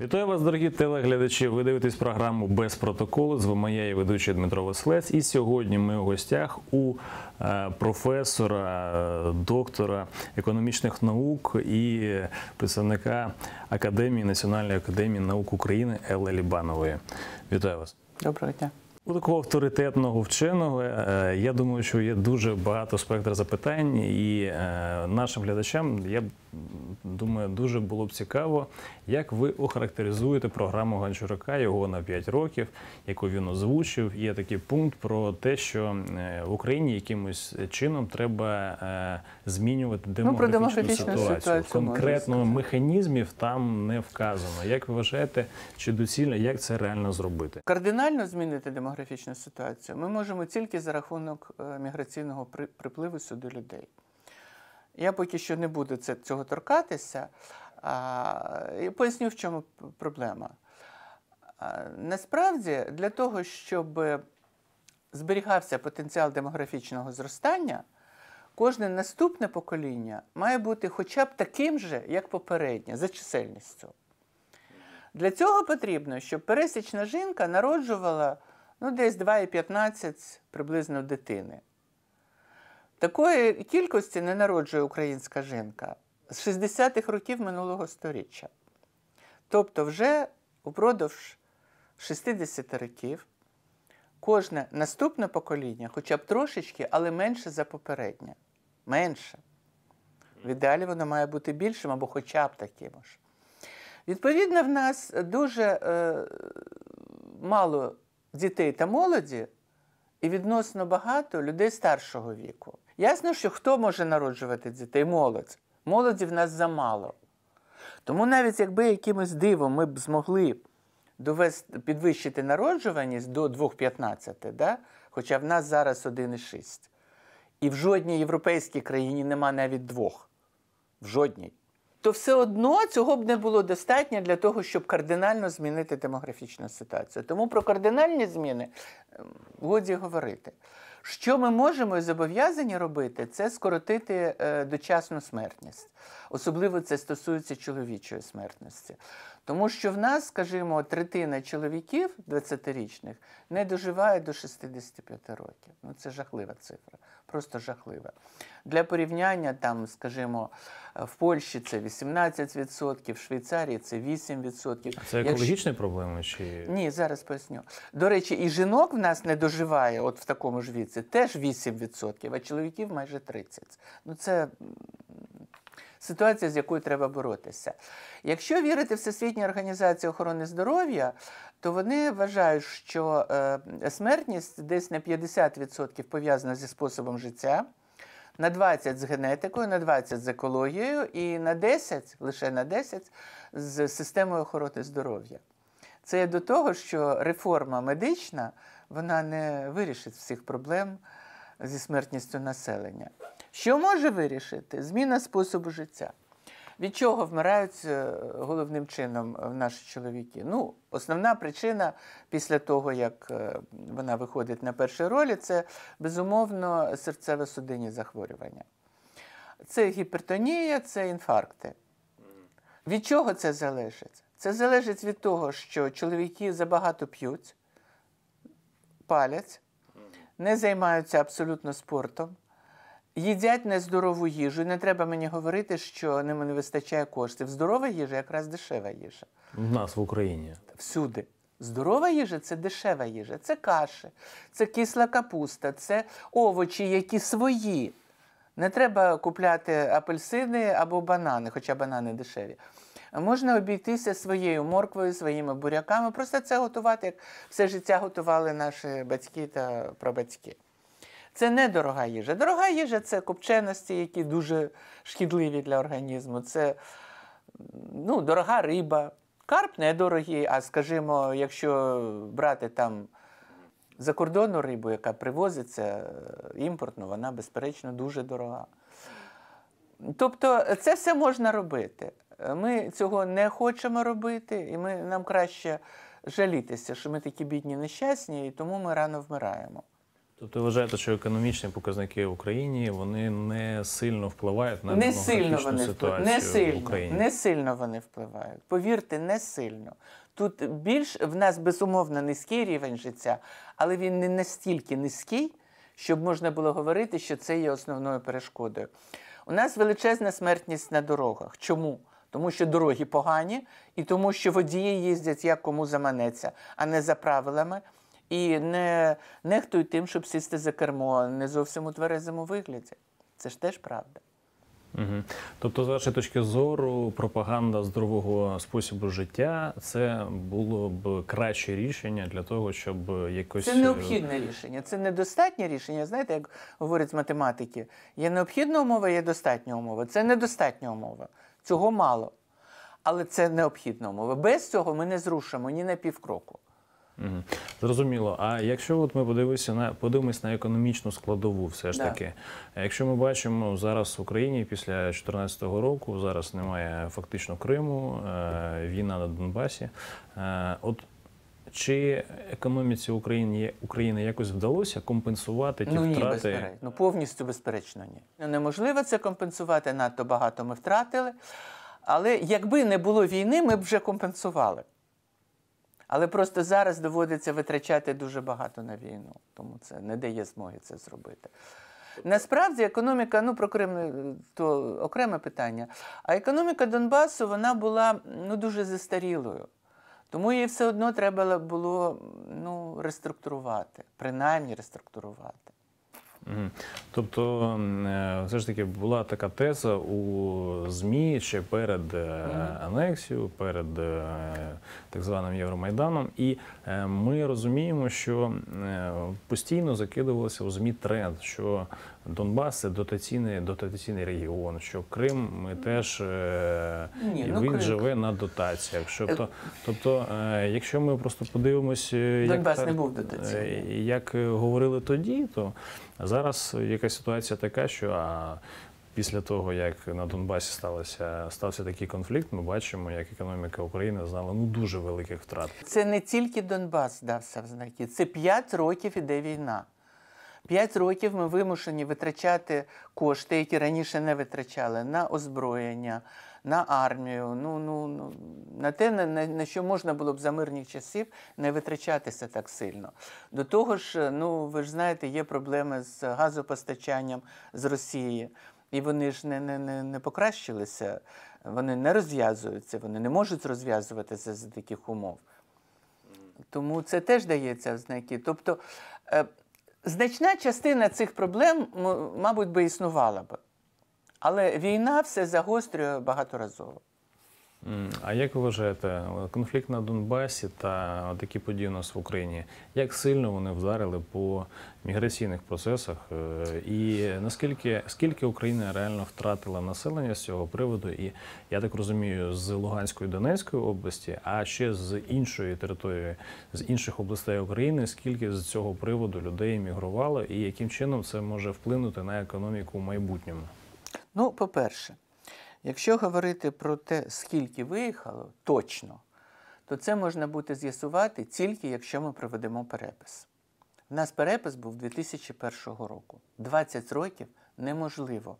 Вітаю вас, дорогі телеглядачі. Ви дивитесь програму без протоколу. З вами я і ведучий Дмитро Веслець. І сьогодні ми у гостях у е, професора, е, доктора економічних наук і представника академії Національної академії наук України Елли Лібанової. Вітаю вас. Доброго дня. У такого авторитетного вченого е, я думаю, що є дуже багато спектр запитань, і нашим глядачам я думаю, дуже було б цікаво, як ви охарактеризуєте програму Гончурака, його на 5 років, яку він озвучив. Є такий пункт про те, що е, в Україні якимось чином треба е, змінювати ну, демографічну, ну, демографічну ситуацію. ситуацію. Конкретно механізмів там не вказано. Як ви вважаєте, чи доцільно як це реально зробити? Кардинально змінити демографічну ситуацію. Ми можемо тільки за рахунок е, міграційного припливу сюди людей. Я поки що не буду це, цього торкатися. А, і Поясню, в чому проблема. А, насправді, для того, щоб зберігався потенціал демографічного зростання, кожне наступне покоління має бути хоча б таким же, як попереднє, за чисельністю. Для цього потрібно, щоб пересічна жінка народжувала ну, десь 2,15 приблизно дитини. Такої кількості не народжує українська жінка з 60-х років минулого століття. Тобто, вже упродовж 60 років кожне наступне покоління, хоча б трошечки, але менше за попереднє. Менше. В ідеалі воно має бути більшим або хоча б таким ж. Відповідно, в нас дуже е, мало дітей та молоді, і відносно багато людей старшого віку. Ясно, що хто може народжувати дітей? Молодь. Молоді в нас замало. Тому навіть якби якимось дивом ми б змогли довести, підвищити народжуваність до 2,15, да? хоча в нас зараз 1,6. І в жодній європейській країні нема навіть двох. В жодній. То все одно цього б не було достатньо для того, щоб кардинально змінити демографічну ситуацію. Тому про кардинальні зміни ем, годі говорити. Що ми можемо і зобов'язані робити, це скоротити е, дочасну смертність. Особливо це стосується чоловічої смертності. Тому що в нас, скажімо, третина чоловіків 20-річних не доживає до 65 років. Ну це жахлива цифра просто жахливе. Для порівняння, там, скажімо, в Польщі це 18%, в Швейцарії це 8%. Це екологічні Якщо... проблеми? Чи... Ні, зараз поясню. До речі, і жінок в нас не доживає, от в такому ж віці, теж 8%, а чоловіків майже 30%. Ну, це ситуація, з якою треба боротися. Якщо вірити Всесвітній організації охорони здоров'я, то вони вважають, що е, смертність десь на 50% пов'язана зі способом життя. На 20 з генетикою, на 20 з екологією і на 10, лише на 10 з системою охорони здоров'я. Це до того, що реформа медична вона не вирішить всіх проблем зі смертністю населення. Що може вирішити? Зміна способу життя. Від чого вмирають е, головним чином в е, наші чоловіки? Ну, основна причина після того, як е, вона виходить на перші ролі, це безумовно серцево-судинні захворювання. Це гіпертонія, це інфаркти. Від чого це залежить? Це залежить від того, що чоловіки забагато п'ють, палять, не займаються абсолютно спортом. Їдять нездорову їжу, і не треба мені говорити, що ними не вистачає коштів. Здорова їжа якраз дешева їжа. У нас в Україні. Всюди. Здорова їжа це дешева їжа, це каші, це кисла капуста, це овочі, які свої. Не треба купляти апельсини або банани, хоча банани дешеві. Можна обійтися своєю морквою, своїми буряками. Просто це готувати, як все життя готували наші батьки та прабатьки. Це не дорога їжа. Дорога їжа це копченості, які дуже шкідливі для організму. Це ну, дорога риба. Карп недорогий, а скажімо, якщо брати там закордонну рибу, яка привозиться е, імпортно, вона, безперечно, дуже дорога. Тобто е, це все можна робити. Ми цього не хочемо робити, і ми, нам краще жалітися, що ми такі бідні нещасні, і тому ми рано вмираємо. Тобто ви вважаєте, що економічні показники в Україні вони не сильно впливають на не сильно вони ситуацію не сильно, в Україні? Не сильно вони впливають. Повірте, не сильно. Тут більш в нас безумовно низький рівень життя, але він не настільки низький, щоб можна було говорити, що це є основною перешкодою. У нас величезна смертність на дорогах. Чому? Тому що дороги погані, і тому, що водії їздять як кому заманеться, а не за правилами. І не нехтуй тим, щоб сісти за кермо не зовсім у тверезому вигляді. Це ж теж правда. Угу. Тобто, з вашої точки зору, пропаганда здорового спосібу життя це було б краще рішення для того, щоб якось це е, необхідне рішення, це недостатнє рішення. Знаєте, як говорять з математики, є необхідна умова, є достатня умова. Це недостатня умова. Цього мало, але це необхідна умова. Без цього ми не зрушимо ні на півкроку. Зрозуміло. А якщо от ми подивимося на подивимось на економічну складову, все ж да. таки, якщо ми бачимо зараз в Україні після 2014 року, зараз немає фактично Криму, е, війна на Донбасі. Е, от чи економіці України України якось вдалося компенсувати ті ну, ні, втрати? Безперечно. Ну повністю безперечно, ні. Ну, неможливо це компенсувати. Надто багато ми втратили. Але якби не було війни, ми б вже компенсували. Але просто зараз доводиться витрачати дуже багато на війну, тому це не дає змоги це зробити. Насправді, економіка, ну про Крим то окреме питання. А економіка Донбасу вона була ну дуже застарілою. Тому її все одно треба було ну, реструктурувати, принаймні реструктурувати. Тобто, е, все ж таки була така теза у ЗМІ ще перед е, анексією, перед е, так званим Євромайданом, і ми розуміємо, що постійно закидувався у ЗМІ тренд, що Донбас це дотаційний дотаційний регіон. Що Крим ми теж е, Ні, ну, він Крим. живе на дотаціях. Е, то, тобто, е, якщо ми просто подивимось, Донбас як, не був дотаційний. як говорили тоді, то зараз якась ситуація така, що а, після того як на Донбасі сталося стався такий конфлікт, ми бачимо, як економіка України знала ну дуже великих втрат. Це не тільки Донбас дався в знаки, це п'ять років іде війна. П'ять років ми вимушені витрачати кошти, які раніше не витрачали, на озброєння, на армію, ну ну, ну на те, на, на що можна було б за мирних часів не витрачатися так сильно. До того ж, е, ну ви ж знаєте, є проблеми з газопостачанням з Росії, і вони ж не, не, не, не покращилися, вони не розв'язуються, вони не можуть розв'язуватися за таких умов. Тому це теж дається в знаки. Тобто е, Значна частина цих проблем, мабуть, би існувала б, але війна все загострює багаторазово. А як ви вважаєте, е, конфлікт на Донбасі та такі події у нас в Україні, як сильно вони вдарили по міграційних процесах? Е, і наскільки скільки Україна реально втратила населення з цього приводу? І я так розумію, з Луганської Донецької області, а ще з іншої території, з інших областей України, скільки з цього приводу людей мігрувало, і яким чином це може вплинути на економіку в майбутньому? Ну, по перше. Якщо говорити про те, скільки виїхало, точно, то це можна буде з'ясувати тільки якщо ми проведемо перепис. У нас перепис був 2001 року. 20 років неможливо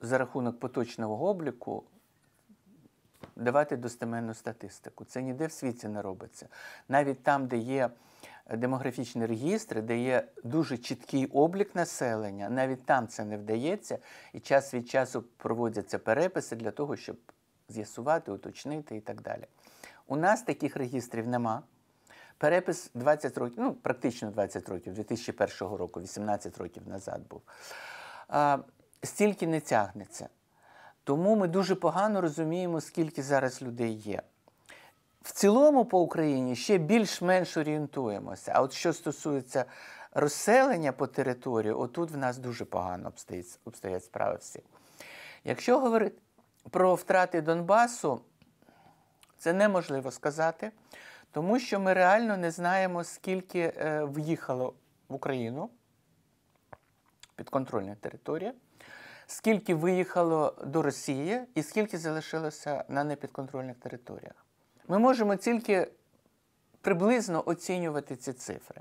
за рахунок поточного обліку давати достеменну статистику. Це ніде в світі не робиться. Навіть там, де є демографічні регістри, де є дуже чіткий облік населення, навіть там це не вдається, і час від часу проводяться переписи для того, щоб з'ясувати, уточнити і так далі. У нас таких регістрів нема. Перепис 20 років, ну практично 20 років, 2001 року, 18 років назад був. А, Стільки не тягнеться. Тому ми дуже погано розуміємо, скільки зараз людей є в цілому по Україні ще більш-менш орієнтуємося. А от що стосується розселення по території, отут в нас дуже погано обстоять, обстоять справи всі. Якщо говорити про втрати Донбасу, це неможливо сказати, тому що ми реально не знаємо, скільки е, в'їхало в Україну підконтрольна територія. Скільки виїхало до Росії, і скільки залишилося на непідконтрольних територіях? Ми можемо тільки приблизно оцінювати ці цифри.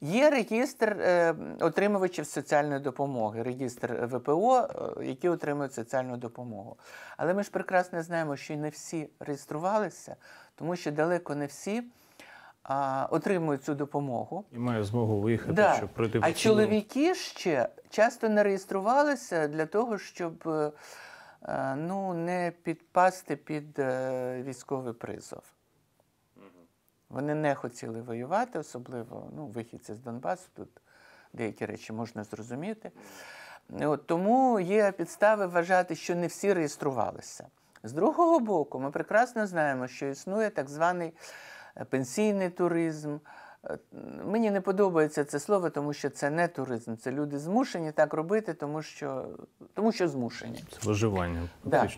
Є реєстр е, отримувачів соціальної допомоги, реєстр ВПО, е, які отримують соціальну допомогу. Але ми ж прекрасно знаємо, що не всі реєструвалися, тому що далеко не всі а, Отримують цю допомогу і має змогу виїхати, да. щоб пройти. А чоловіки ще часто не реєструвалися для того, щоб е, Е, ну, не підпасти під е, військовий призов. Вони не хотіли воювати, особливо ну, вихідці з Донбасу, тут деякі речі можна зрозуміти. От, Тому є підстави вважати, що не всі реєструвалися. З другого боку, ми прекрасно знаємо, що існує так званий е, пенсійний туризм. Е, мені не подобається це слово, тому що це не туризм. Це люди змушені так робити, тому що тому що змушені. Це виживання. Да.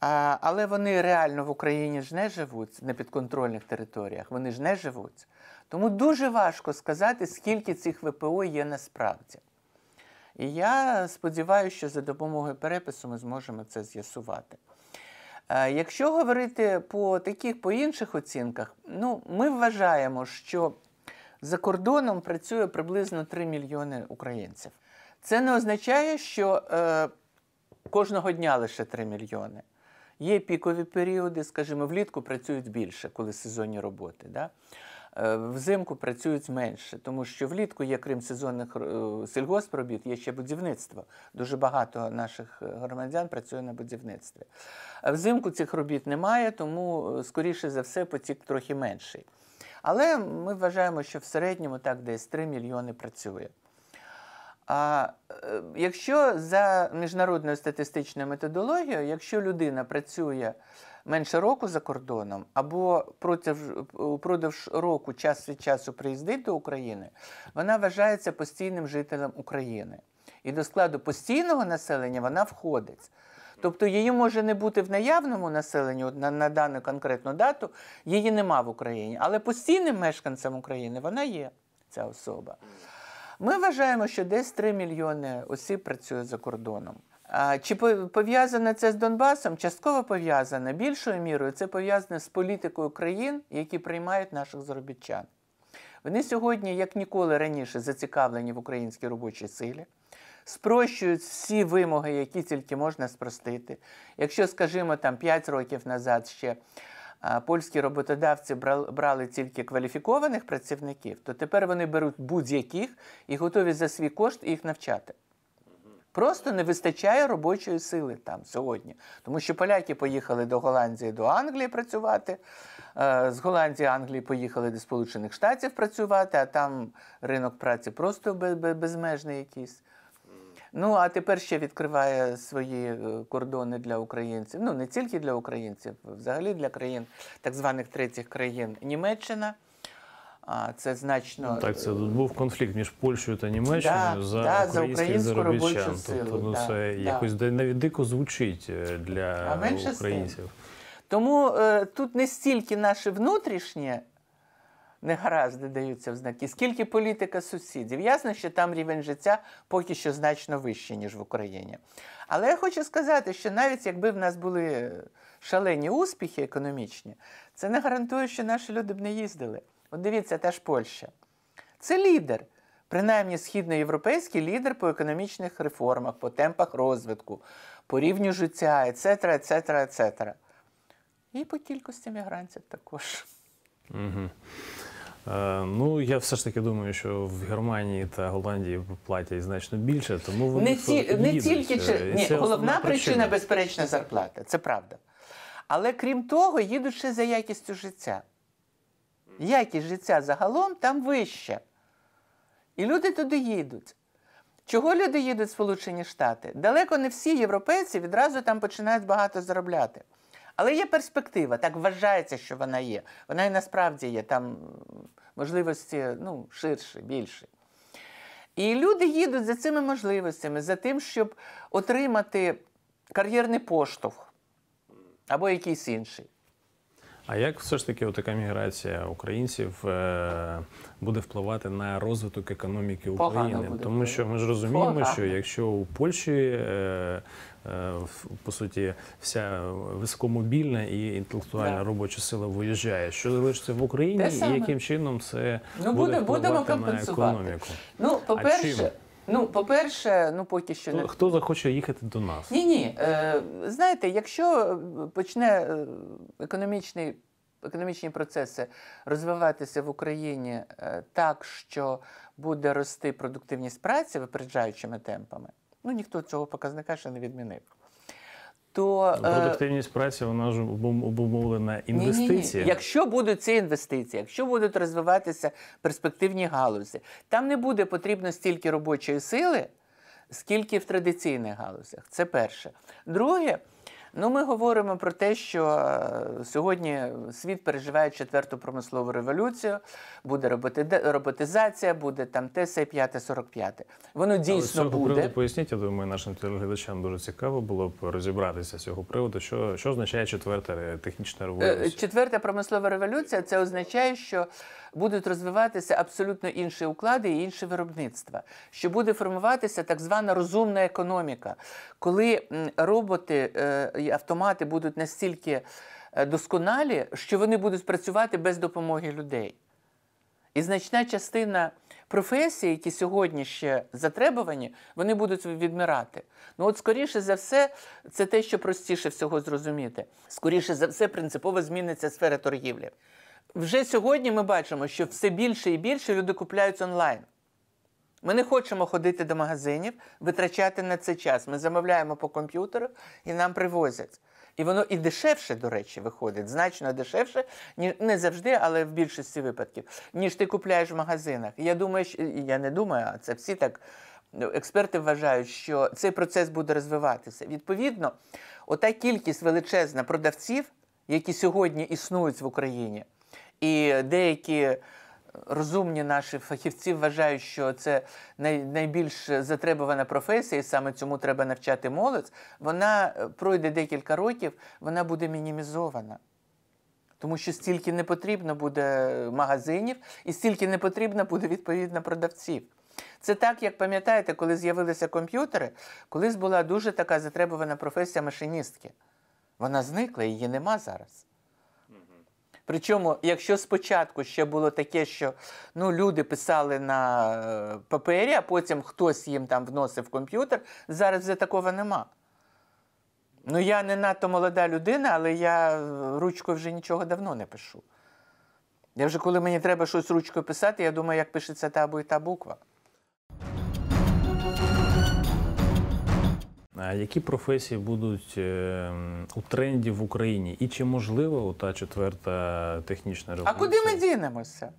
А, Але вони реально в Україні ж не живуть на підконтрольних територіях. Вони ж не живуть. Тому дуже важко сказати, скільки цих ВПО є насправді. І я сподіваюся, що за допомогою перепису ми зможемо це з'ясувати. Е, якщо говорити по таких по інших оцінках, ну ми вважаємо, що за кордоном працює приблизно 3 мільйони українців. Це не означає, що е, кожного дня лише 3 мільйони. Є пікові періоди, скажімо, влітку працюють більше, коли сезонні роботи. Да? Е, взимку працюють менше, тому що влітку є, крім сезонних е, сільгоспробіт, є ще будівництво. Дуже багато наших е, громадян працює на будівництві. Взимку цих робіт немає, тому, скоріше за все, потік трохи менший. Але ми вважаємо, що в середньому так десь 3 мільйони працює. А е, якщо за міжнародною статистичною методологією, якщо людина працює менше року за кордоном або протягом упродовж року час від часу приїздить до України, вона вважається постійним жителем України. І до складу постійного населення вона входить. Тобто її може не бути в наявному населенні на, на дану конкретну дату, її нема в Україні. Але постійним мешканцем України вона є, ця особа. Ми вважаємо, що десь 3 мільйони осіб працює за кордоном. Чи пов'язане це з Донбасом? Частково пов'язане. Більшою мірою це пов'язане з політикою країн, які приймають наших заробітчан. Вони сьогодні, як ніколи раніше, зацікавлені в українській робочій силі спрощують всі вимоги, які тільки можна спростити. Якщо, скажімо, там 5 років назад ще польські роботодавці брали тільки кваліфікованих працівників, то тепер вони беруть будь-яких і готові за свій кошт їх навчати. Просто не вистачає робочої сили там сьогодні, тому що поляки поїхали до Голландії, до Англії працювати. Е, з Голландії, Англії поїхали до Сполучених Штатів працювати, а там ринок праці просто безмежний якийсь. Ну а тепер ще відкриває свої е, кордони для українців. Ну не тільки для українців, взагалі для країн так званих третіх країн Німеччина. А це значно ну, так. Це тут е, був конфлікт між Польщею та Німеччиною да, за, да, за українську робочу силу. Тобто ну, да, це якось навіть дико звучить е, для а українців. Тому е, тут не стільки наше внутрішнє не негаразди даються в знаки, скільки політика сусідів. Ясно, що там рівень життя поки що значно вищий, ніж в Україні. Але я хочу сказати, що навіть якби в нас були шалені успіхи економічні, це не гарантує, що наші люди б не їздили. От дивіться, теж Польща. Це лідер. Принаймні східноєвропейський лідер по економічних реформах, по темпах розвитку, по рівню життя, ецетра, ецетера, ецетера. І по кількості мігрантів також. Угу. Е, ну, я все ж таки думаю, що в Германії та Голландії платять значно більше, тому вони не, ті, не тільки чи е, ні, головна причина, безперечна зарплата, це правда. Але крім того, їдуть ще за якістю життя. Якість життя загалом там вища. І люди туди їдуть. Чого люди їдуть в Сполучені Штати? Далеко не всі європейці відразу там починають багато заробляти. Але є перспектива, так вважається, що вона є. Вона і насправді є там можливості ну, ширше, більші. І люди їдуть за цими можливостями, за тим, щоб отримати кар'єрний поштовх або якийсь інший. А як все ж таки така міграція українців е, буде впливати на розвиток економіки України? Тому що ми ж розуміємо, що якщо у Польщі е, е, по суті вся високомобільна і інтелектуальна робоча сила виїжджає, що залишиться в Україні, і яким чином це ну, буде впливати на економіку? Ну, по перше. Ну, по-перше, ну поки що не хто захоче їхати до нас? Ні, ні. Е, Знаєте, якщо е, почне е, економічний, економічні процеси розвиватися в Україні е, так, що буде рости продуктивність праці випереджаючими темпами, ну ніхто цього показника ще не відмінив то е, продуктивність праці вона ж обумовлена інвестиція. Якщо будуть ці інвестиції, якщо будуть розвиватися перспективні галузі, там не буде потрібно стільки робочої сили, скільки в традиційних галузях. Це перше. Друге. Ну, ми говоримо про те, що е, сьогодні світ переживає четверту промислову революцію, буде роботизація, буде там те, се п'яте, сорок п'яте. Воно дійсно Але буде. Приводу поясніть, я думаю, нашим телеглядачам дуже цікаво було б розібратися з цього приводу. Що що означає четверта технічна е, революція? Четверта промислова революція це означає, що будуть розвиватися абсолютно інші уклади і інші виробництва, що буде формуватися так звана розумна економіка, коли роботи. Е, і автомати будуть настільки е, досконалі, що вони будуть працювати без допомоги людей. І значна частина професій, які сьогодні ще затребувані, вони будуть відмирати. Ну от, скоріше за все, це те, що простіше всього зрозуміти. Скоріше за все, принципово зміниться сфера торгівлі. Вже сьогодні ми бачимо, що все більше і більше люди купляють онлайн. Ми не хочемо ходити до магазинів, витрачати на це час. Ми замовляємо по комп'ютеру і нам привозять. І воно і дешевше, до речі, виходить, значно дешевше, ніж не завжди, але в більшості випадків, ніж ти купляєш в магазинах. Я думаю, що, я не думаю, а це всі так. Ну, експерти вважають, що цей процес буде розвиватися. Відповідно, ота кількість величезна продавців, які сьогодні існують в Україні, і деякі розумні наші фахівці вважають, що це найбільш затребувана професія, і саме цьому треба навчати молодь, вона е, пройде декілька років, вона буде мінімізована. Тому що стільки не потрібно буде магазинів, і стільки не потрібно буде відповідно продавців. Це так, як пам'ятаєте, коли з'явилися комп'ютери, колись була дуже така затребувана професія машиністки. Вона зникла, її нема зараз. Причому, якщо спочатку ще було таке, що ну, люди писали на е, папері, а потім хтось їм там вносив комп'ютер, зараз вже такого нема. Ну, я не надто молода людина, але я е, ручкою вже нічого давно не пишу. Я вже коли мені треба щось ручкою писати, я думаю, як пишеться та або і та буква. Які професії будуть е, у тренді в Україні? І чи можлива та четверта технічна революція? А куди ми дінемося?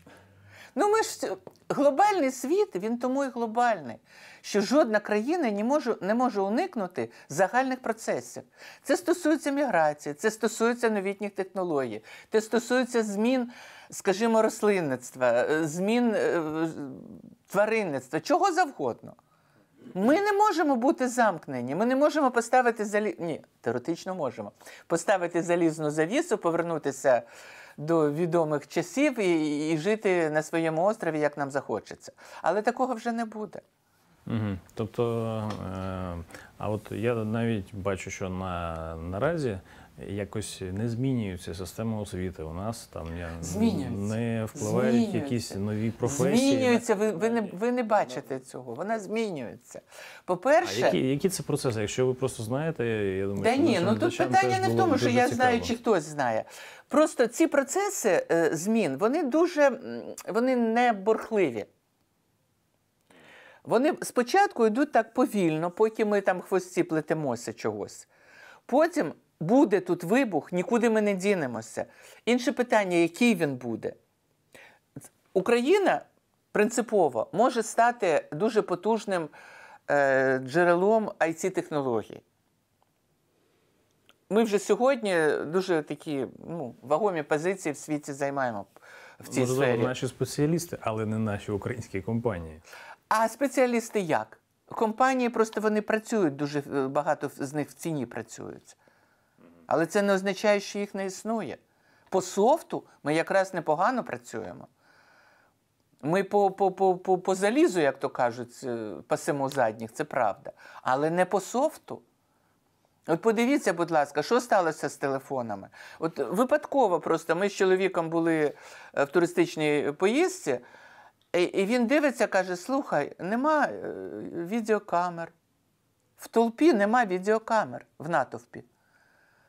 Ну, ми ж е, глобальний світ, він тому і глобальний, що жодна країна не може не може уникнути загальних процесів. Це стосується міграції, це стосується новітніх технологій, це стосується змін, скажімо, рослинництва, е, змін тваринництва, чого завгодно. Ми не можемо бути замкнені, ми не можемо поставити залі... Ні, теоретично можемо поставити залізну завісу, повернутися до відомих часів і, і жити на своєму острові, як нам захочеться. Але такого вже не буде. Угу. Тобто, е а от я навіть бачу, що на наразі якось не змінюється система освіти. У нас там я не впливають якісь нові професії. Змінюється, ви ви не ви не бачите цього. Вона змінюється. По-перше, а які які це процеси? Якщо ви просто знаєте, я думаю, да що ні, ну тут питання не в тому, що я цікаво. знаю, чи хтось знає. Просто ці процеси е, змін вони дуже вони не борхливі. Вони спочатку йдуть так повільно, поки ми там хвості плетемося чогось. Потім буде тут вибух, нікуди ми не дінемося. Інше питання, який він буде? Україна принципово може стати дуже потужним е, джерелом it технологій Ми вже сьогодні дуже такі ну, вагомі позиції в світі займаємо в цій Можливо, сфері. наші спеціалісти, але не наші українські компанії. А спеціалісти як? Компанії просто вони працюють дуже е, багато з них в ціні працюють. Але це не означає, що їх не існує. По софту ми якраз непогано працюємо. Ми по по, по, по, по залізу, як то кажуть, е, пасемо задніх, це правда. Але не по софту. От подивіться, будь ласка, що сталося з телефонами? От випадково просто ми з чоловіком були е, в туристичній поїздці, і він дивиться, каже: слухай, нема е, відеокамер. В толпі нема відеокамер в натовпі.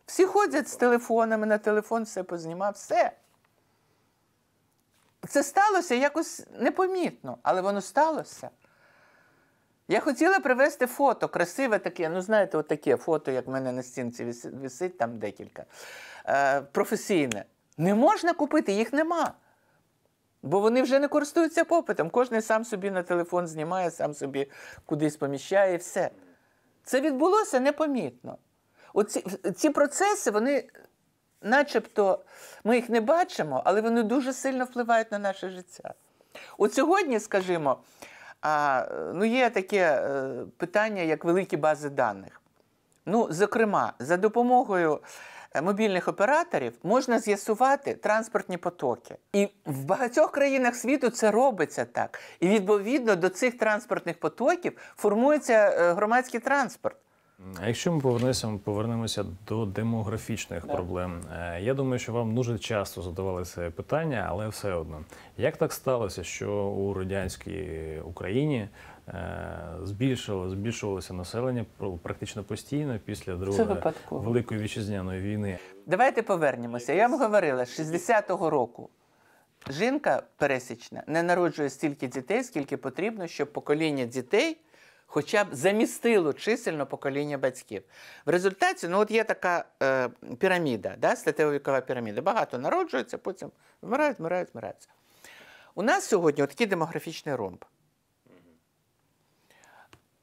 Всі ходять з телефонами, на телефон все познімав, все. Це сталося якось непомітно, але воно сталося. Я хотіла привезти фото, красиве таке, ну, знаєте, отаке фото, як в мене на стінці висить, там декілька. Е, Професійне. Не можна купити, їх нема. Бо вони вже не користуються попитом. Кожен сам собі на телефон знімає, сам собі кудись поміщає і все. Це відбулося непомітно. Оці ці процеси, вони начебто ми їх не бачимо, але вони дуже сильно впливають на наше життя. От сьогодні, скажімо, а, ну є таке е, питання, як великі бази даних. Ну, зокрема, за допомогою е, мобільних операторів можна з'ясувати транспортні потоки. І в багатьох країнах світу це робиться так. І відповідно до цих транспортних потоків формується е, громадський транспорт. А якщо ми повернемося, повернемося до демографічних да. проблем. Е, я думаю, що вам дуже часто задавали це питання, але все одно, як так сталося, що у радянській Україні е, збільшило, збільшувалося населення практично постійно після другої великої вітчизняної війни? Давайте повернемося. Я вам говорила з 60-го року. Жінка пересічна не народжує стільки дітей, скільки потрібно, щоб покоління дітей хоча б замістило чисельно покоління батьків. В результаті ну от є така е, піраміда, да, статево-вікова піраміда. Багато народжується, потім вмирають, вмирають, вмираються. У нас сьогодні такий демографічний ромб.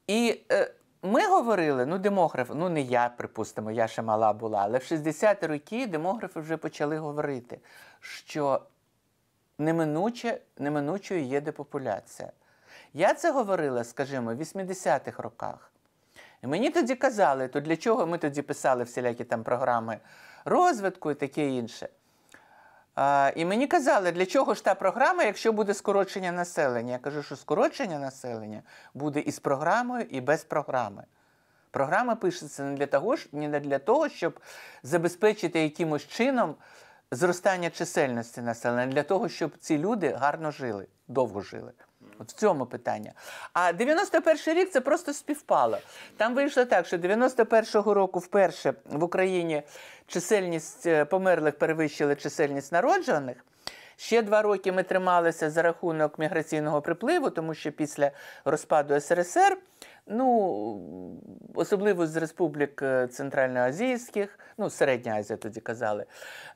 І е, ми говорили, ну, демограф, ну не я, припустимо, я ще мала була, але в 60-ті роки демографи вже почали говорити, що неминуче, неминучою є депопуляція. Я це говорила, скажімо, в 80-х роках. І мені тоді казали, то для чого ми тоді писали всілякі там програми розвитку і таке інше. А, І мені казали, для чого ж та програма, якщо буде скорочення населення. Я кажу, що скорочення населення буде і з програмою, і без програми. Програма пишеться не для того, не для того, щоб забезпечити якимось чином зростання чисельності населення, для того, щоб ці люди гарно жили, довго жили. От в цьому питання. А 91-й рік це просто співпало. Там вийшло так, що 91-го року вперше в Україні чисельність е, померлих перевищила чисельність народжених. Ще два роки ми трималися за рахунок міграційного припливу, тому що після розпаду СРСР. Ну, особливо з республік е, Центральноазійських, ну Середня Азія тоді казали,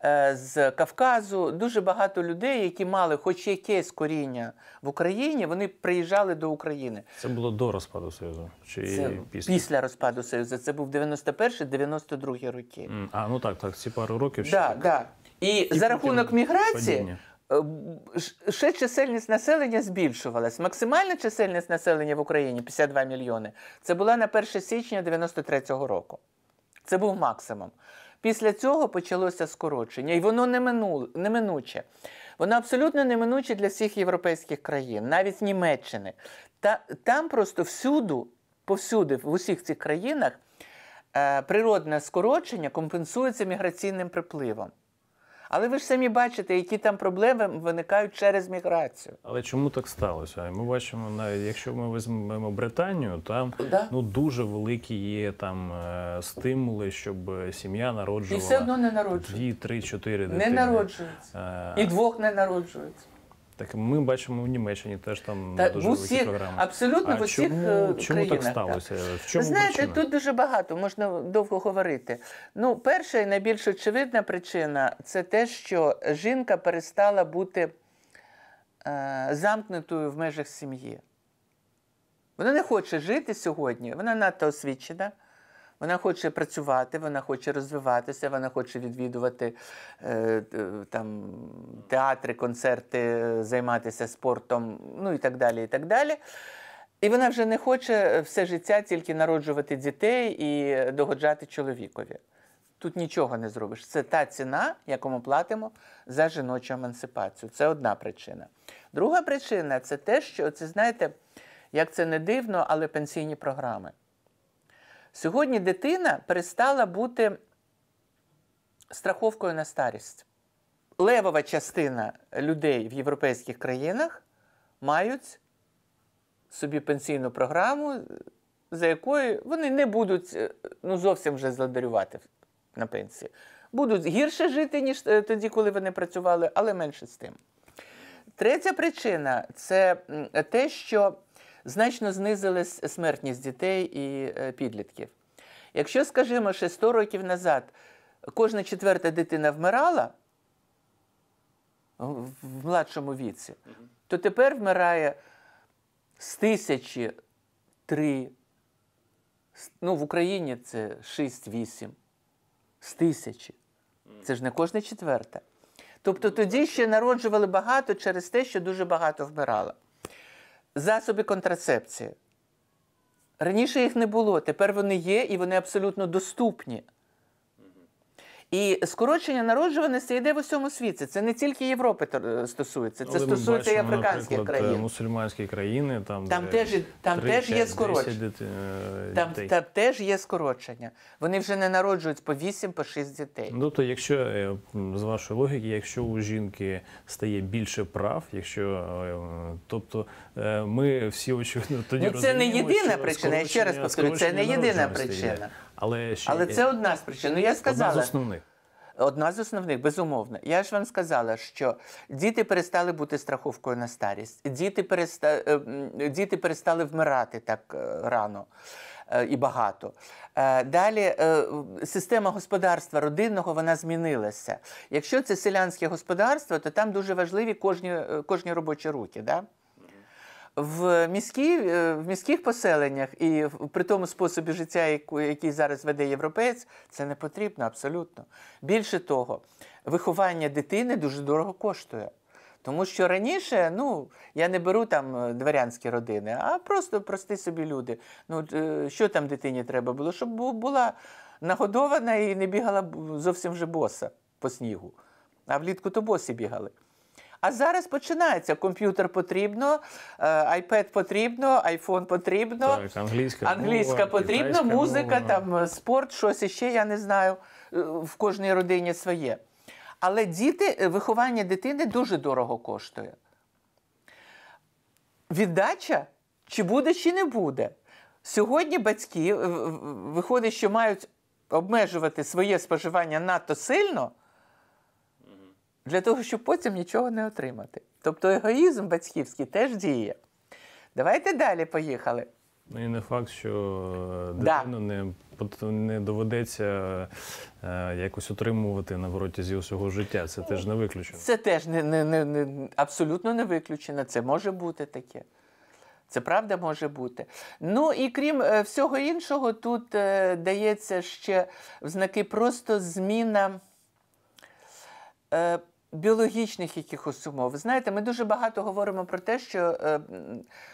е, з Кавказу дуже багато людей, які мали хоч якесь коріння в Україні, вони приїжджали до України. Це було до розпаду Союзу чи це після Після розпаду Союзу. Це був 91-92 роки. А ну так, так, ці пару років ще. Да, так. Да. І, і за рахунок міграції падіння. Е, ще чисельність населення збільшувалась. Максимальна чисельність населення в Україні 52 мільйони. Це була на 1 січня 93-го року. Це був максимум. Після цього почалося скорочення, і воно неминуче. Воно абсолютно неминуче для всіх європейських країн, навіть Німеччини. Та там просто всюду, повсюди, в усіх цих країнах, е, природне скорочення компенсується міграційним припливом. Але ви ж самі бачите, які там проблеми виникають через міграцію. Але чому так сталося? Ми бачимо, навіть якщо ми візьмемо Британію, там да. ну дуже великі є там е, стимули, щоб сім'я народжувала І все одно не народжує. дві, три, чотири дитини. Не народжується. А... Е, І двох не народжується. Так ми бачимо в Німеччині теж там Та, дуже усіх, ну, великі програми. Абсолютно а в усіх чому, країнах. Е, чому так сталося? Так. В чому Знаєте, причина? тут дуже багато, можна довго говорити. Ну, перша і найбільш очевидна причина це те, що жінка перестала бути е, замкнутою в межах сім'ї. Вона не хоче жити сьогодні, вона надто освічена. Вона хоче працювати, вона хоче розвиватися, вона хоче відвідувати е, там театри, концерти, займатися спортом, ну і так далі. І так далі. І вона вже не хоче все життя тільки народжувати дітей і догоджати чоловікові. Тут нічого не зробиш. Це та ціна, яку ми платимо за жіночу емансипацію. Це одна причина. Друга причина це те, що це знаєте, як це не дивно, але пенсійні програми. Сьогодні дитина перестала бути страховкою на старість. Левова частина людей в європейських країнах мають собі пенсійну програму, за якою вони не будуть е, ну, зовсім вже зладарювати на пенсії. Будуть гірше жити, ніж е, тоді, коли вони працювали, але менше з тим. Третя причина це те, що значно знизилась смертність дітей і е, підлітків. Якщо, скажімо, ще 100 років назад кожна четверта дитина вмирала в младшому віці, то тепер вмирає з тисячі три, ну в Україні це 6-8, з тисячі. Це ж не кожна четверта. Тобто тоді ще народжували багато через те, що дуже багато вмирало засоби контрацепції. Раніше їх не було, тепер вони є і вони абсолютно доступні. І скорочення народжуваності йде в усьому світі. Це не тільки Європи е, стосується, це Але стосується бачимо, і африканських країн. Мусульманські країни там там теж там 3, теж 5, є скорочення. Е, там, там теж є скорочення. Вони вже не народжують по 8, по 6 дітей. Ну то тобто, якщо е, з вашої логіки, якщо у жінки стає більше прав, якщо тобто ми всі очевидно тоді ну, це розуміємо, не єдина причина. Я ще раз повторю, це не єдина причина. Але ще але це одна з причин. Ну я сказала Одна з основних. Одна з основних, безумовно. Я ж вам сказала, що діти перестали бути страховкою на старість, діти перестали, е, діти перестали вмирати так е, рано е, і багато. Далі система господарства родинного вона змінилася. Якщо це селянське господарство, то там дуже важливі кожні кожні робочі руки. Да? В міській, е, в міських поселеннях і при тому способі життя, який зараз веде європеєць, це не потрібно абсолютно. Більше того, виховання дитини дуже дорого коштує. Тому що раніше, ну, я не беру там е, дворянські родини, а просто прости собі люди. Ну, е, Що там дитині треба було? Щоб була нагодована і не бігала зовсім вже боса по снігу. А влітку то боси бігали. А зараз починається. Комп'ютер потрібно, iPad е, потрібно, iPhone потрібно, так, англійська англійська мова, потрібно, музика, мова. там е, спорт, щось іще, я не знаю. Е, в кожній родині своє. Але діти, виховання дитини дуже дорого коштує. Віддача чи буде, чи не буде. Сьогодні батьки виходить, що мають обмежувати своє споживання надто сильно для того, щоб потім нічого не отримати. Тобто егоїзм батьківський теж діє. Давайте далі поїхали. Ну і не факт, що е, дитину не не доведеться е, якось отримувати на вороті зі усього життя. Це теж не виключено. Це теж не, не, не, не абсолютно не виключено. Це може бути таке. Це правда може бути. Ну і крім е, всього іншого, тут е, дається ще в знаки просто зміна. Е, біологічних якихось умов. Ви знаєте, ми дуже багато говоримо про те, що е,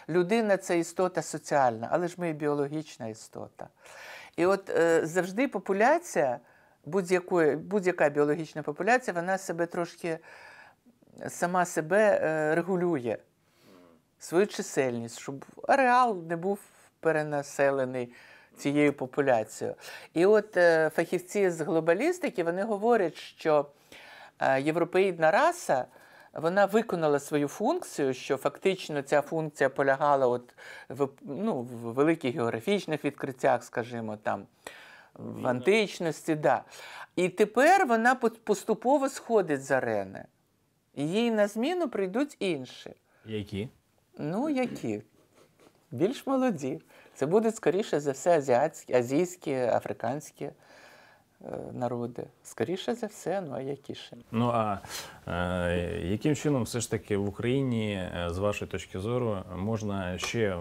людина це істота соціальна, але ж ми і біологічна істота. І от е, завжди популяція, будь-яка будь біологічна популяція, вона себе трошки сама себе е, регулює, свою чисельність, щоб ареал не був перенаселений. Цією популяцією. І от е, фахівці з глобалістики вони говорять, що Е, європейна раса. Вона виконала свою функцію, що фактично ця функція полягала от в ну, в великих географічних відкриттях, скажімо там, в античності. Да. І тепер вона поступово сходить з арени. їй на зміну прийдуть інші. Які? Ну, які? Більш молоді. Це будуть, скоріше за все, азійські, африканські. Е, народи. Скоріше за все, ну а які ще? Ну а е, яким чином все ж таки в Україні, е, з вашої точки зору, можна ще е,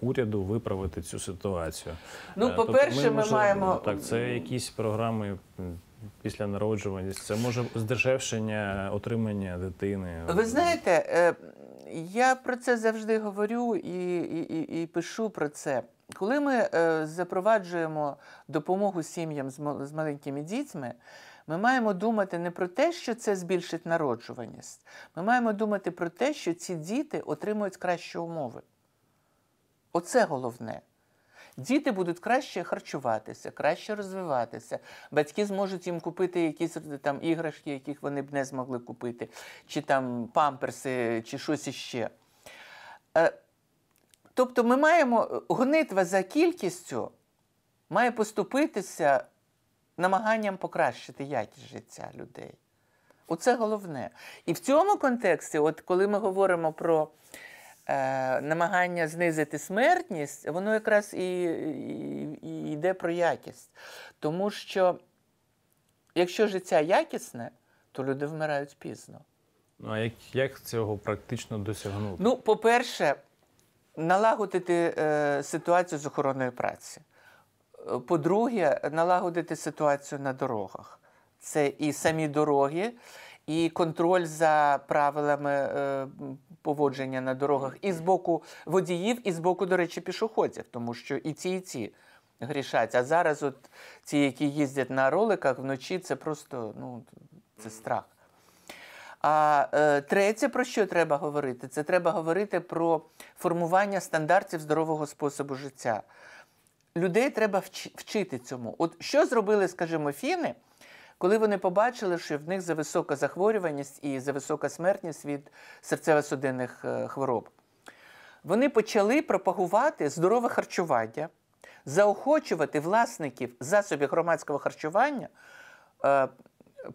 уряду виправити цю ситуацію? Ну, е, тобто по-перше, тобто ми, ми маємо. Так, це якісь програми. Після народжуваності це може здешевшення отримання дитини. Ви знаєте, я про це завжди говорю і і, і, і пишу про це. Коли ми е, запроваджуємо допомогу сім'ям з маленькими дітьми, ми маємо думати не про те, що це збільшить народжуваність. Ми маємо думати про те, що ці діти отримують кращі умови. Оце головне. Діти будуть краще харчуватися, краще розвиватися. Батьки зможуть їм купити якісь там іграшки, яких вони б не змогли купити, чи там памперси, чи щось іще. Е, Тобто ми маємо е, гонитва за кількістю має поступитися намаганням покращити якість життя людей. Оце головне. І в цьому контексті, от коли ми говоримо про е, намагання знизити смертність, воно якраз і, і, і йде про якість. Тому що якщо життя якісне, то люди вмирають пізно. Ну а як, як цього практично досягнути? Ну, по-перше, налагодити е, ситуацію з охороною праці. Е, по-друге, налагодити ситуацію на дорогах. Це і самі дороги, і контроль за правилами е, поводження на дорогах і з боку водіїв, і з боку, до речі, пішоходів, тому що і ці, і ці грішать. А зараз, от ті, які їздять на роликах вночі, це просто ну, це страх. А е, третє, про що треба говорити? Це треба говорити про формування стандартів здорового способу життя. Людей треба вчити цьому. От що зробили, скажімо, фіни, коли вони побачили, що в них за висока захворюваність і за висока смертність від серцево-судинних е, хвороб. Вони почали пропагувати здорове харчування, заохочувати власників засобів громадського харчування, е,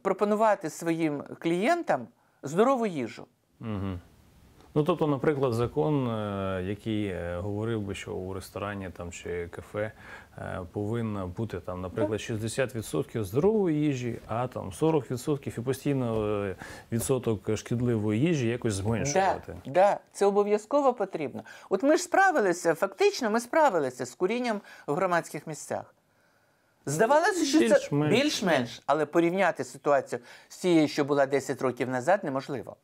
пропонувати своїм клієнтам здорову їжу. Угу. Ну, тобто, наприклад, закон, е, який е, говорив би, що у ресторані там чи кафе е, повинно бути там, наприклад, 60% здорової їжі, а там 40% і постійно відсоток шкідливої їжі якось зменшувати. Так, да, да, Це обов'язково потрібно. От ми ж справилися, фактично, ми справилися з курінням в громадських місцях. Здавалося, що більш-менш. це більш-менш, але порівняти ситуацію з тією, що була 10 років назад, неможливо.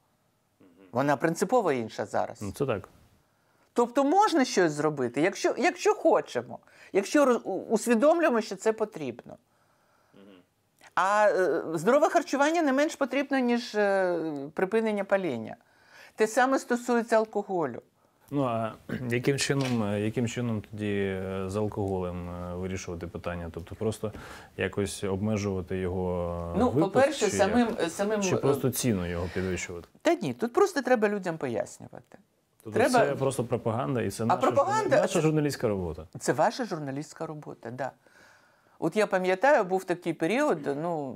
Вона принципово інша зараз. Ну, це так. Тобто можна щось зробити, якщо якщо хочемо, якщо усвідомлюємо, що це потрібно. А е, здорове харчування не менш потрібно, ніж е, припинення паління. Те саме стосується алкоголю. Ну а яким чином е, яким чином тоді е, з алкоголем е, вирішувати питання? Тобто просто якось обмежувати його? Ну, по-перше, самим самим чи просто ціну його підвищувати? Та ні, тут просто треба людям пояснювати. Тобто треба... Це просто пропаганда, і це наша, а пропаганда... наша журналістська робота. Це ваша журналістська робота, так. Да. От я пам'ятаю, був такий період, ну,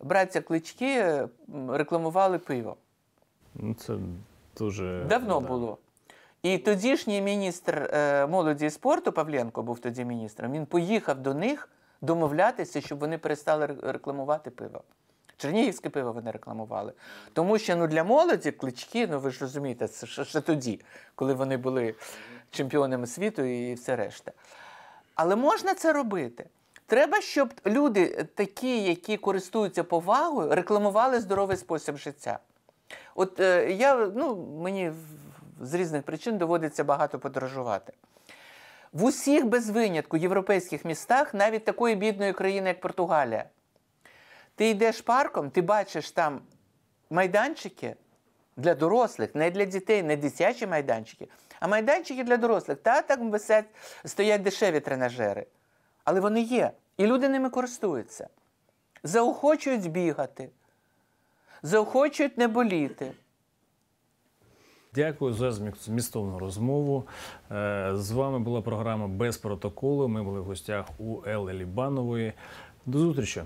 браття клички рекламували пиво. Ну, Це дуже. Давно да. було. І тодішній міністр е, молоді і спорту Павленко був тоді міністром. Він поїхав до них домовлятися, щоб вони перестали рекламувати пиво. Чернігівське пиво вони рекламували. Тому що ну, для молоді клички, ну ви ж розумієте, це ще тоді, коли вони були чемпіонами світу і все решта. Але можна це робити. Треба, щоб люди, е, такі, які користуються повагою, рекламували здоровий спосіб життя. От е, я ну, мені з різних причин доводиться багато подорожувати. В усіх без винятку європейських містах, навіть такої бідної країни, як Португалія, ти йдеш парком, ти бачиш там майданчики для дорослих, не для дітей, не дитячі майданчики, а майданчики для дорослих. Та там висять, стоять дешеві тренажери. Але вони є. І люди ними користуються. Заохочують бігати, заохочують не боліти. Дякую за змістовну розмову. Е, з вами була програма без протоколу. Ми були в гостях у Елі Лібанової. До зустрічі.